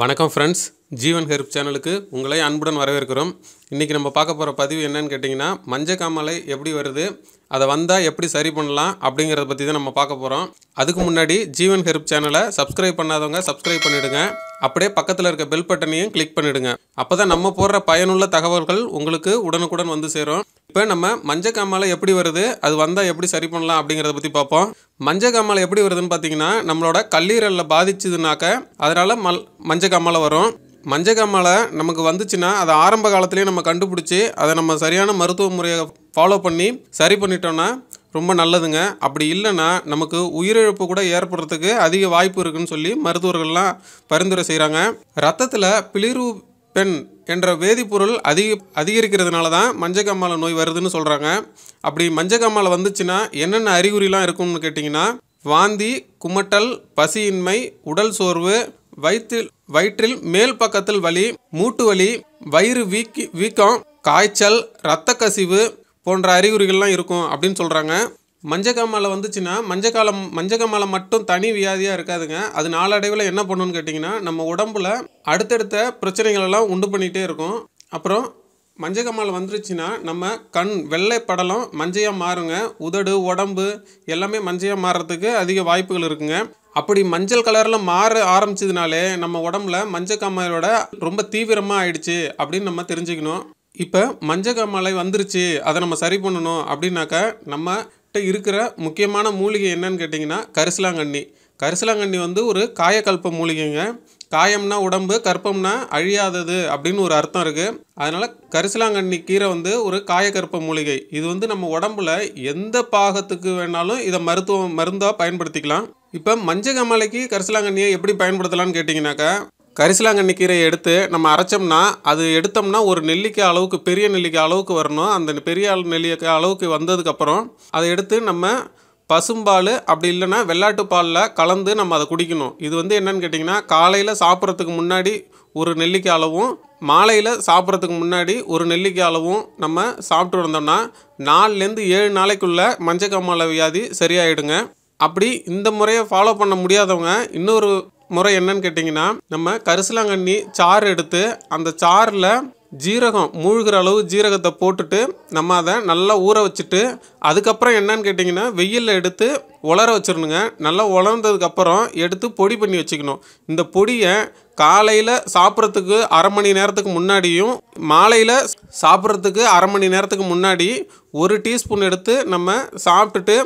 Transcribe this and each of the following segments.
வணக்கம் ஃப்ரெண்ட்ஸ் ஜீவன் ஹெர்ப் சேனலுக்கு உங்களை அன்புடன் வரவேற்கிறோம் இன்றைக்கி நம்ம பார்க்க போகிற பதிவு என்னன்னு கேட்டிங்கன்னா மஞ்சள் காமாலை எப்படி வருது அதை வந்தால் எப்படி சரி பண்ணலாம் அப்படிங்கிறத பற்றி தான் நம்ம பார்க்க போகிறோம் அதுக்கு முன்னாடி ஜீவன் ஹெர்ப் சேனலை சப்ஸ்கிரைப் பண்ணாதவங்க சப்ஸ்கிரைப் பண்ணிவிடுங்க அப்படியே பக்கத்தில் இருக்க பெல் பட்டனையும் கிளிக் பண்ணிவிடுங்க அப்போ தான் நம்ம போடுற பயனுள்ள தகவல்கள் உங்களுக்கு உடனுக்குடன் வந்து சேரும் இப்போ நம்ம மஞ்ச காமாலை எப்படி வருது அது வந்தால் எப்படி சரி பண்ணலாம் அப்படிங்கிறத பற்றி பார்ப்போம் மஞ்ச காமாலை எப்படி வருதுன்னு பார்த்தீங்கன்னா நம்மளோட கல்லீரலில் பாதிச்சதுனாக்க அதனால் மல் மஞ்ச காமாலை வரும் மஞ்ச காமாலை நமக்கு வந்துச்சுன்னா அதை ஆரம்ப காலத்துலேயே நம்ம கண்டுபிடிச்சி அதை நம்ம சரியான மருத்துவ முறையை ஃபாலோ பண்ணி சரி பண்ணிட்டோன்னா ரொம்ப நல்லதுங்க அப்படி இல்லைன்னா நமக்கு உயிரிழப்பு கூட ஏற்படுறதுக்கு அதிக வாய்ப்பு இருக்குன்னு சொல்லி மருத்துவர்கள்லாம் பரிந்துரை செய்கிறாங்க ரத்தத்தில் பிளிரு பெண் என்ற வேதிப்பொருள் அதிக அதிகரிக்கிறதுனால தான் மஞ்சக்காமாலை நோய் வருதுன்னு சொல்கிறாங்க அப்படி மஞ்சக்காமாலை வந்துச்சுன்னா என்னென்ன அறிகுறிலாம் இருக்கும்னு கேட்டிங்கன்னா வாந்தி குமட்டல் பசியின்மை உடல் சோர்வு வயிற்றில் வயிற்றில் மேல் பக்கத்தில் வலி மூட்டு வலி வயிறு வீக்கி வீக்கம் காய்ச்சல் இரத்த கசிவு போன்ற அறிகுறிகள்லாம் இருக்கும் அப்படின்னு சொல்கிறாங்க மஞ்சக்காமலை வந்துச்சுன்னா மஞ்சக்காலம் மஞ்சக்காமலை மட்டும் தனி வியாதியாக இருக்காதுங்க அது நாளடைவில் என்ன பண்ணுன்னு கேட்டிங்கன்னா நம்ம உடம்புல அடுத்தடுத்த பிரச்சனைகளெல்லாம் உண்டு பண்ணிகிட்டே இருக்கும் அப்புறம் மஞ்சக்காமலை வந்துருச்சுன்னா நம்ம கண் வெள்ளை படலம் மஞ்சையாக மாறுங்க உதடு உடம்பு எல்லாமே மஞ்சையாக மாறுறதுக்கு அதிக வாய்ப்புகள் இருக்குங்க அப்படி மஞ்சள் கலரில் மாற ஆரம்பிச்சதுனாலே நம்ம உடம்புல மஞ்சக்காமலோட ரொம்ப தீவிரமாக ஆயிடுச்சு அப்படின்னு நம்ம தெரிஞ்சுக்கணும் இப்போ மஞ்சக்காமலை வந்துருச்சு அதை நம்ம சரி பண்ணணும் அப்படின்னாக்கா நம்ம கிட்ட இருக்கிற முக்கியமான மூலிகை என்னன்னு கேட்டிங்கன்னா கரிசலாங்கண்ணி கரிசலாங்கண்ணி வந்து ஒரு காயக்கல்ப மூலிகைங்க காயம்னா உடம்பு கற்பம்னா அழியாதது அப்படின்னு ஒரு அர்த்தம் இருக்குது அதனால் கரிசலாங்கண்ணி கீரை வந்து ஒரு காயக்கற்ப மூலிகை இது வந்து நம்ம உடம்புல எந்த பாகத்துக்கு வேணாலும் இதை மருத்துவம் மருந்தாக பயன்படுத்திக்கலாம் இப்போ மஞ்ச கமலைக்கு கரிசலாங்கண்ணியை எப்படி பயன்படுத்தலாம்னு கேட்டிங்கனாக்கா கரிசலாங்கண்ணி கீரையை எடுத்து நம்ம அரைச்சோம்னா அது எடுத்தோம்னா ஒரு நெல்லிக்காய் அளவுக்கு பெரிய நெல்லிக்காய் அளவுக்கு வரணும் அந்த பெரிய நெல்லிக்காய் அளவுக்கு வந்ததுக்கப்புறம் அதை எடுத்து நம்ம பசும்பால் அப்படி இல்லைன்னா வெள்ளாட்டு பாலில் கலந்து நம்ம அதை குடிக்கணும் இது வந்து என்னன்னு கேட்டிங்கன்னா காலையில் சாப்பிட்றதுக்கு முன்னாடி ஒரு நெல்லிக்காய் அளவும் மாலையில் சாப்பிட்றதுக்கு முன்னாடி ஒரு நெல்லிக்காய் அளவும் நம்ம சாப்பிட்டு வந்தோம்னா நாலுலேருந்து ஏழு நாளைக்குள்ளே மஞ்சக்காமலை வியாதி சரியாயிடுங்க அப்படி இந்த முறையை ஃபாலோ பண்ண முடியாதவங்க இன்னொரு முறை என்னன்னு கேட்டிங்கன்னா நம்ம கரிசலாங்கண்ணி சாறு எடுத்து அந்த சாறில் ஜீரகம் மூழ்கிற அளவு ஜீரகத்தை போட்டுட்டு நம்ம அதை நல்லா ஊற வச்சுட்டு அதுக்கப்புறம் என்னன்னு கேட்டிங்கன்னா வெயிலில் எடுத்து உலர வச்சிடணுங்க நல்லா உலர்ந்ததுக்கப்புறம் எடுத்து பொடி பண்ணி வச்சுக்கணும் இந்த பொடியை காலையில் சாப்பிட்றதுக்கு அரை மணி நேரத்துக்கு முன்னாடியும் மாலையில் சாப்பிட்றதுக்கு அரை மணி நேரத்துக்கு முன்னாடி ஒரு டீஸ்பூன் எடுத்து நம்ம சாப்பிட்டுட்டு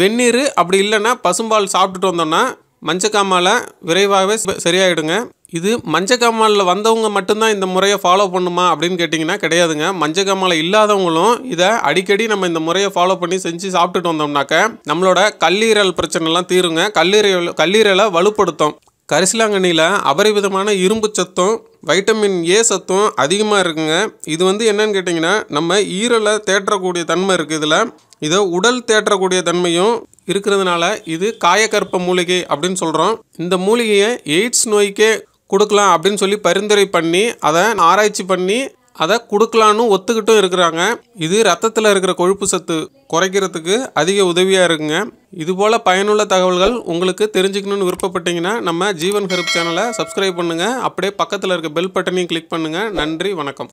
வெந்நீர் அப்படி இல்லைன்னா பசும்பால் சாப்பிட்டுட்டு வந்தோம்னா மஞ்சக்காமாலை விரைவாகவே சரியாயிடுங்க இது மஞ்சக்காமாலில் வந்தவங்க மட்டும்தான் இந்த முறையை ஃபாலோ பண்ணுமா அப்படின்னு கேட்டிங்கன்னா கிடையாதுங்க மஞ்சக்காமலை இல்லாதவங்களும் இதை அடிக்கடி நம்ம இந்த முறையை ஃபாலோ பண்ணி செஞ்சு சாப்பிட்டுட்டு வந்தோம்னாக்க நம்மளோட கல்லீரல் பிரச்சனைலாம் தீருங்க கல்லீரல் கல்லீரலை வலுப்படுத்தும் கரிசிலாங்கண்ணியில் அபரிவிதமான இரும்பு சத்தும் வைட்டமின் ஏ சத்தும் அதிகமாக இருக்குங்க இது வந்து என்னன்னு கேட்டிங்கன்னா நம்ம ஈரலை தேற்றக்கூடிய தன்மை இருக்குது இதில் இதை உடல் தேற்றக்கூடிய தன்மையும் இருக்கிறதுனால இது காயக்கற்ப மூலிகை அப்படின்னு சொல்கிறோம் இந்த மூலிகையை எய்ட்ஸ் நோய்க்கே கொடுக்கலாம் அப்படின்னு சொல்லி பரிந்துரை பண்ணி அதை ஆராய்ச்சி பண்ணி அதை கொடுக்கலான்னு ஒத்துக்கிட்டும் இருக்கிறாங்க இது ரத்தத்தில் இருக்கிற கொழுப்பு சத்து குறைக்கிறதுக்கு அதிக உதவியாக இருக்குங்க இதுபோல் பயனுள்ள தகவல்கள் உங்களுக்கு தெரிஞ்சுக்கணுன்னு விருப்பப்பட்டீங்கன்னா நம்ம ஜீவன் ஹெல்ப் சேனலை சப்ஸ்கிரைப் பண்ணுங்கள் அப்படியே பக்கத்தில் இருக்க பெல் பட்டனையும் கிளிக் பண்ணுங்கள் நன்றி வணக்கம்